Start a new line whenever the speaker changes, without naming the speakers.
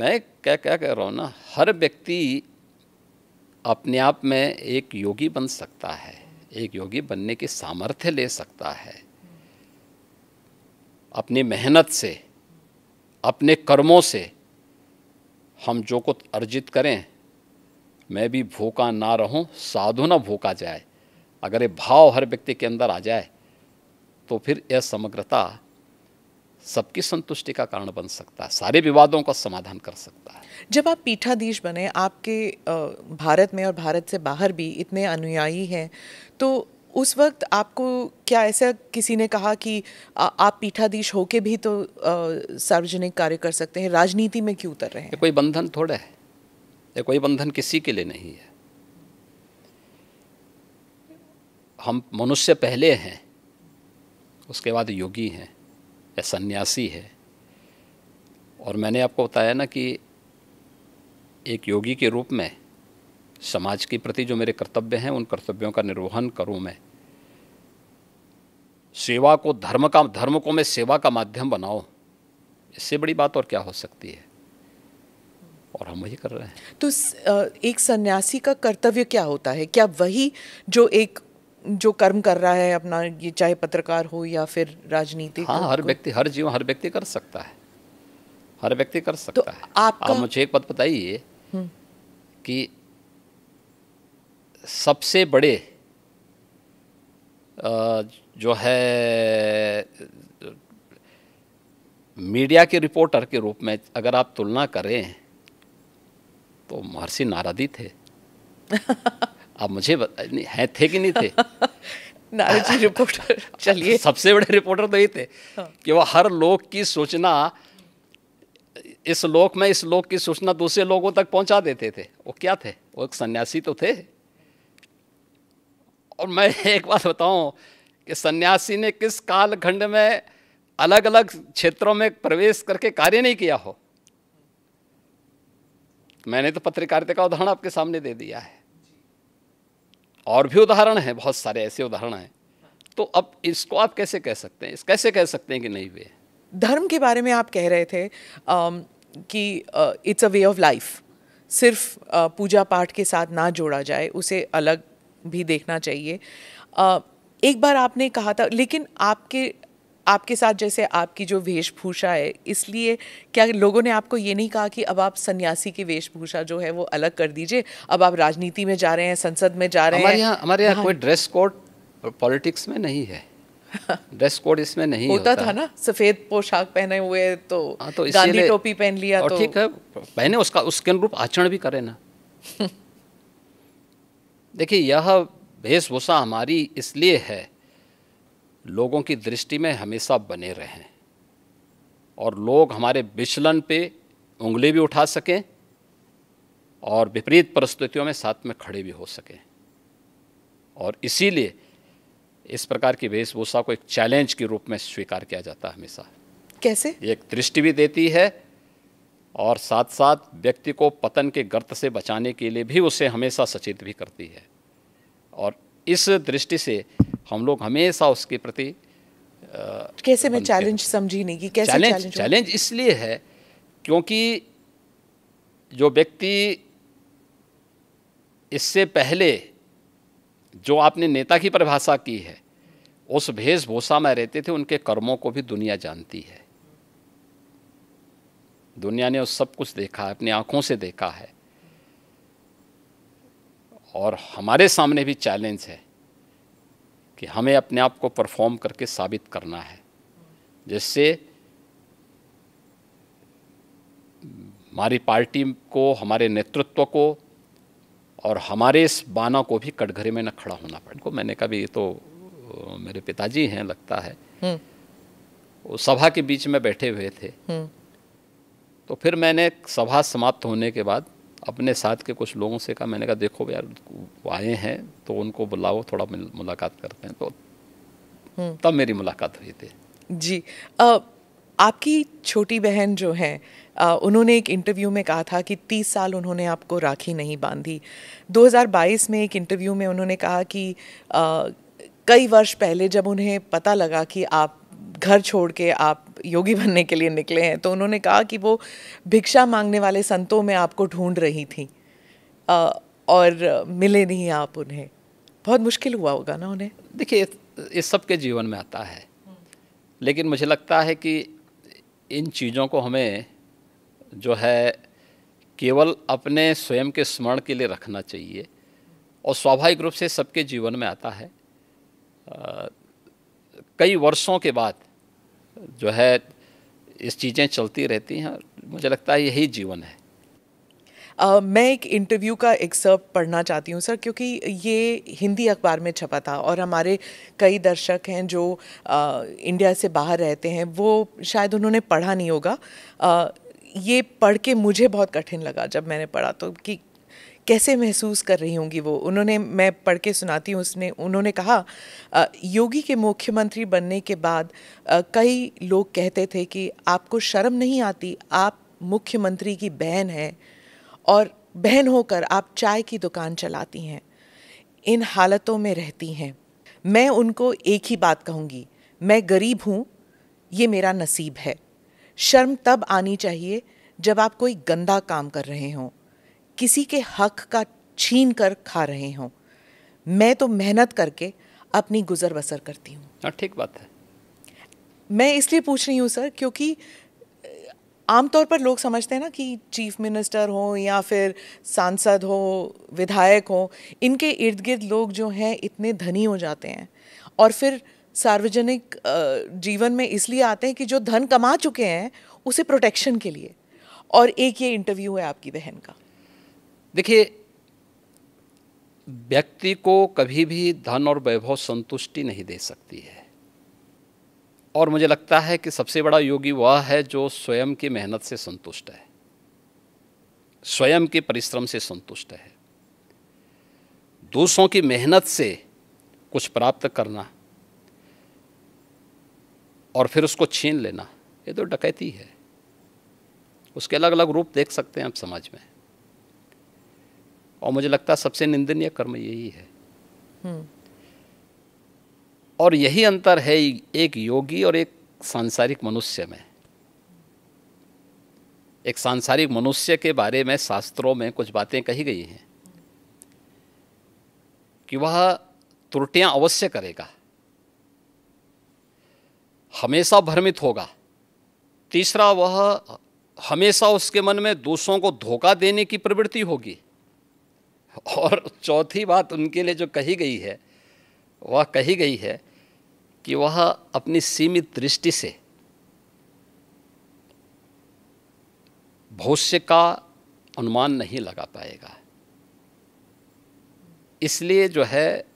मैं क्या क्या कह रहा हूँ ना हर व्यक्ति अपने आप में एक योगी बन सकता है एक योगी बनने के सामर्थ्य ले सकता है अपनी मेहनत से अपने कर्मों से हम जो कुछ अर्जित करें मैं भी भूखा ना रहूं साधु ना भूखा जाए अगर ये भाव हर व्यक्ति के अंदर आ जाए तो फिर यह समग्रता सबकी संतुष्टि का कारण बन सकता है सारे विवादों का समाधान कर सकता है
जब आप पीठाधीश बने आपके भारत में और भारत से बाहर भी इतने अनुयायी हैं तो उस वक्त आपको क्या ऐसा किसी ने कहा कि आ, आप पीठाधीश होके भी तो सार्वजनिक कार्य कर सकते हैं राजनीति में क्यों उतर रहे
हैं कोई बंधन थोड़ा है ये कोई बंधन किसी के लिए नहीं है हम मनुष्य पहले हैं उसके बाद योगी हैं या सन्यासी है और मैंने आपको बताया ना कि एक योगी के रूप में समाज के प्रति जो मेरे कर्तव्य हैं उन कर्तव्यों का निर्वहन करूं मैं सेवा को धर्म का धर्म को मैं सेवा का माध्यम बनाऊं इससे बड़ी बात और क्या हो सकती है और हम वही कर रहे हैं
तो एक सन्यासी का कर्तव्य क्या होता है क्या वही जो एक जो कर्म कर रहा है अपना ये चाहे पत्रकार हो या फिर राजनीति हाँ हर व्यक्ति
हर जीवन हर व्यक्ति कर सकता है हर व्यक्ति कर तो सकता तो है आप मुझे एक बात बताइए हम्म। कि सबसे बड़े जो है मीडिया के रिपोर्टर के रूप में अगर आप तुलना करें तो महर्षि नारादी थे आप मुझे है थे कि नहीं
थे
रिपोर्टर तो चलिए सबसे बड़े रिपोर्टर तो ये थे हाँ। कि वो हर लोक की सूचना इस लोक में इस लोक की सूचना दूसरे लोगों तक पहुंचा देते थे वो क्या थे वो एक सन्यासी तो थे और मैं एक बात बताऊं कि सन्यासी ने किस कालखंड में अलग अलग क्षेत्रों में प्रवेश करके कार्य नहीं किया हो मैंने तो पत्रकारिता का उदाहरण आपके सामने दे दिया है और भी उदाहरण हैं बहुत सारे ऐसे उदाहरण हैं तो अब इसको आप कैसे कह सकते हैं कैसे कह सकते हैं कि नहीं हुए
धर्म के बारे में आप कह रहे थे um, कि it's a way of life सिर्फ आ, पूजा पाठ के साथ ना जोड़ा जाए उसे अलग भी देखना चाहिए आ, एक बार आपने कहा था लेकिन आपके आपके साथ जैसे आपकी जो वेशभूषा है इसलिए क्या लोगों ने आपको ये नहीं कहा कि अब आप सन्यासी की वेशभूषा जो है वो अलग कर दीजिए अब आप राजनीति में जा रहे हैं संसद में जा रहे हैं हमारे यहाँ हमारे यहाँ हाँ। कोई
ड्रेस कोड पॉलिटिक्स में नहीं है ड्रेस कोड इसमें नहीं होता, होता था ना
सफेद पोशाक पहने हुए तो,
आ, हाँ, तो गांधी टोपी
पहन लिया और तो ठीक है
पहने उसका उसके अनुरूप आचरण भी करें ना देखिए यह वेशभूषा हमारी इसलिए है लोगों की दृष्टि में हमेशा बने रहें और लोग हमारे विचलन पे उंगली भी उठा सकें और विपरीत परिस्थितियों में साथ में खड़े भी हो सकें और इसीलिए इस प्रकार की वेशभूषा को एक चैलेंज के रूप में स्वीकार किया जाता है हमेशा कैसे एक दृष्टि भी देती है और साथ साथ व्यक्ति को पतन के गर्त से बचाने के लिए भी उसे हमेशा सचेत भी करती है और इस दृष्टि से हम लोग हमेशा उसके प्रति कैसे मैं
चैलेंज समझी नहीं कि कैसे चैलेंज चैलेंज
इसलिए है क्योंकि जो व्यक्ति इससे पहले जो आपने नेता की परिभाषा की है उस वेशभूषा में रहते थे उनके कर्मों को भी दुनिया जानती है दुनिया ने उस सब कुछ देखा है अपनी आंखों से देखा है और हमारे सामने भी चैलेंज है कि हमें अपने आप को परफॉर्म करके साबित करना है जिससे हमारी पार्टी को हमारे नेतृत्व को और हमारे इस बाना को भी कटघरे में न खड़ा होना पड़े को मैंने कहा भी ये तो मेरे पिताजी हैं लगता है हम्म। वो सभा के बीच में बैठे हुए थे हम्म। तो फिर मैंने सभा समाप्त होने के बाद अपने साथ के कुछ लोगों से कहा मैंने कहा देखो यार आए हैं तो उनको बुलाओ थोड़ा मुलाकात करते हैं तो हम्म। तब मेरी मुलाकात हुई थी
जी आ, आपकी छोटी बहन जो है आ, उन्होंने एक इंटरव्यू में कहा था कि तीस साल उन्होंने आपको राखी नहीं बांधी 2022 में एक इंटरव्यू में उन्होंने कहा कि आ, कई वर्ष पहले जब उन्हें पता लगा कि आप घर छोड़ के आप योगी बनने के लिए निकले हैं तो उन्होंने कहा कि वो भिक्षा मांगने वाले संतों में आपको ढूंढ रही थी और मिले नहीं आप उन्हें बहुत मुश्किल हुआ होगा ना उन्हें
देखिए ये सबके जीवन में आता है लेकिन मुझे लगता है कि इन चीज़ों को हमें जो है केवल अपने स्वयं के स्मरण के लिए रखना चाहिए और स्वाभाविक रूप से सबके जीवन में आता है कई वर्षों के बाद जो है इस चीज़ें चलती रहती हैं मुझे लगता है यही जीवन है
Uh, मैं एक इंटरव्यू का एक्सर्प पढ़ना चाहती हूँ सर क्योंकि ये हिंदी अखबार में छपा था और हमारे कई दर्शक हैं जो uh, इंडिया से बाहर रहते हैं वो शायद उन्होंने पढ़ा नहीं होगा uh, ये पढ़ के मुझे बहुत कठिन लगा जब मैंने पढ़ा तो कि कैसे महसूस कर रही होंगी वो उन्होंने मैं पढ़ के सुनाती हूँ उसने उन्होंने कहा योगी के मुख्यमंत्री बनने के बाद कई लोग कहते थे कि आपको शर्म नहीं आती आप मुख्यमंत्री की बहन हैं और बहन होकर आप चाय की दुकान चलाती हैं इन हालतों में रहती हैं मैं उनको एक ही बात कहूँगी मैं गरीब हूँ ये मेरा नसीब है शर्म तब आनी चाहिए जब आप कोई गंदा काम कर रहे हों किसी के हक का छीन कर खा रहे हों मैं तो मेहनत करके अपनी गुजर बसर
करती हूँ हाँ, ठीक बात है
मैं इसलिए पूछ रही हूँ सर क्योंकि आमतौर पर लोग समझते हैं ना कि चीफ मिनिस्टर हो या फिर सांसद हो विधायक हो इनके इर्द गिर्द लोग जो हैं इतने धनी हो जाते हैं और फिर सार्वजनिक जीवन में इसलिए आते हैं कि जो धन कमा चुके हैं उसे प्रोटेक्शन के लिए और एक ये इंटरव्यू है आपकी बहन का देखिए
व्यक्ति को कभी भी धन और वैभव संतुष्टि नहीं दे सकती है और मुझे लगता है कि सबसे बड़ा योगी वह है जो स्वयं की मेहनत से संतुष्ट है स्वयं के परिश्रम से संतुष्ट है दूसरों की मेहनत से कुछ प्राप्त करना और फिर उसको छीन लेना ये तो डकैती है उसके अलग अलग रूप देख सकते हैं आप समाज में और मुझे लगता है सबसे निंदनीय कर्म यही है हम्म। और यही अंतर है एक योगी और एक सांसारिक मनुष्य में एक सांसारिक मनुष्य के बारे में शास्त्रों में कुछ बातें कही गई हैं कि वह त्रुटियां अवश्य करेगा हमेशा भ्रमित होगा तीसरा वह हमेशा उसके मन में दूसरों को धोखा देने की प्रवृत्ति होगी और चौथी बात उनके लिए जो कही गई है वह कही गई है कि वह अपनी सीमित दृष्टि से भविष्य का अनुमान नहीं लगा पाएगा इसलिए जो है